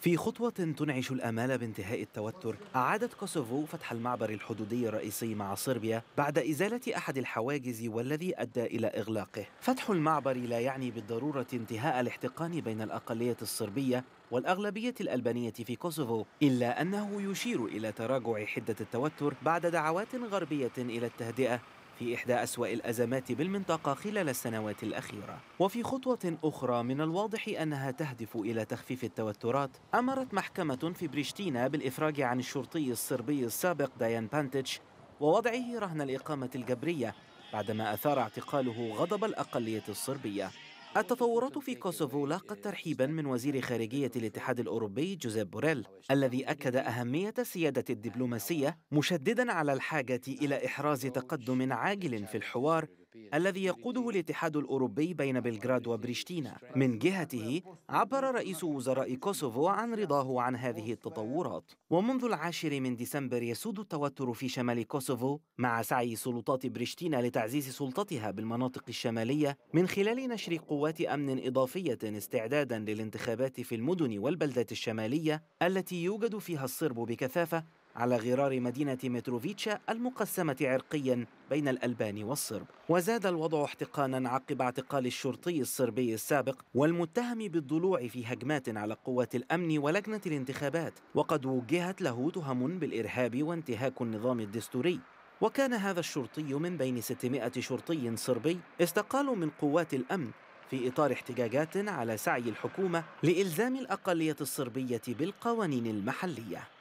في خطوة تنعش الآمال بانتهاء التوتر أعادت كوسوفو فتح المعبر الحدودي الرئيسي مع صربيا بعد إزالة أحد الحواجز والذي أدى إلى إغلاقه فتح المعبر لا يعني بالضرورة انتهاء الاحتقان بين الأقلية الصربية والأغلبية الألبانية في كوسوفو إلا أنه يشير إلى تراجع حدة التوتر بعد دعوات غربية إلى التهدئة في إحدى أسوأ الأزمات بالمنطقة خلال السنوات الأخيرة وفي خطوة أخرى من الواضح أنها تهدف إلى تخفيف التوترات أمرت محكمة في بريشتينا بالإفراج عن الشرطي الصربي السابق دايان بانتيتش ووضعه رهن الإقامة الجبرية بعدما أثار اعتقاله غضب الأقلية الصربية التطورات في كوسوفو لاقت ترحيبا من وزير خارجية الاتحاد الأوروبي جوزيب بوريل الذي أكد أهمية السيادة الدبلوماسية مشددا على الحاجة إلى إحراز تقدم عاجل في الحوار الذي يقوده الاتحاد الأوروبي بين بلغراد وبريشتينا من جهته عبر رئيس وزراء كوسوفو عن رضاه عن هذه التطورات ومنذ العاشر من ديسمبر يسود التوتر في شمال كوسوفو مع سعي سلطات بريشتينا لتعزيز سلطتها بالمناطق الشمالية من خلال نشر قوات أمن إضافية استعدادا للانتخابات في المدن والبلدات الشمالية التي يوجد فيها الصرب بكثافة على غرار مدينة متروفيتشا المقسمة عرقيا بين الألبان والصرب وزاد الوضع احتقانا عقب اعتقال الشرطي الصربي السابق والمتهم بالضلوع في هجمات على قوات الأمن ولجنة الانتخابات وقد وجهت له تهم بالإرهاب وانتهاك النظام الدستوري وكان هذا الشرطي من بين 600 شرطي صربي استقالوا من قوات الأمن في إطار احتجاجات على سعي الحكومة لإلزام الأقلية الصربية بالقوانين المحلية